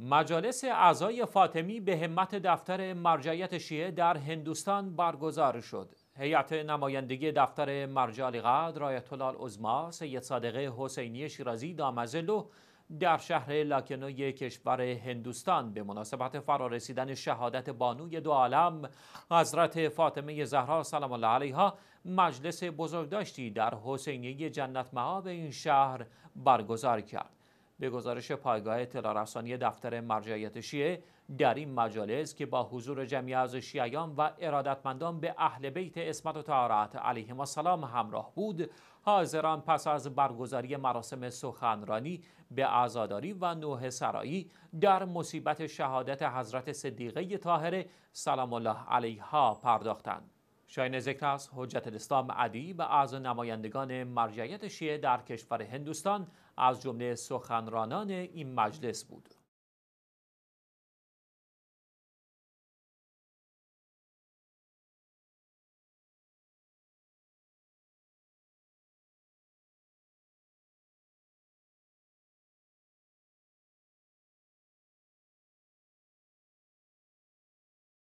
مجالس اعضای فاطمی به همت دفتر مرجعیت شیعه در هندوستان برگزار شد. هیئت نمایندگی دفتر مرجع قدر رایتولال الله سید صادقه حسینی شیرازی دامزلو در شهر لاکنوی کشور هندوستان به مناسبت فرارسیدن شهادت بانوی دو عالم حضرت فاطمه زهرا سلام الله علیها مجلس بزرگداشتی در حسینیه جنت مآب این شهر برگزار کرد. به گزارش پایگاه اطلاع رسانی دفتر مرجعیت شیعه در این مجالس که با حضور جمعی از شیعیان و ارادتمندان به اهل بیت اسمت و طهارت ما سلام همراه بود حاضران پس از برگزاری مراسم سخنرانی به عزاداری و نوه سرایی در مصیبت شهادت حضرت صدیقه طاهره سلام الله علیها پرداختند شاین ذکر حجت الاسلام عدی به نمایندگان مرجعیت شیعه در کشور هندوستان از جمله سخنرانان این مجلس بود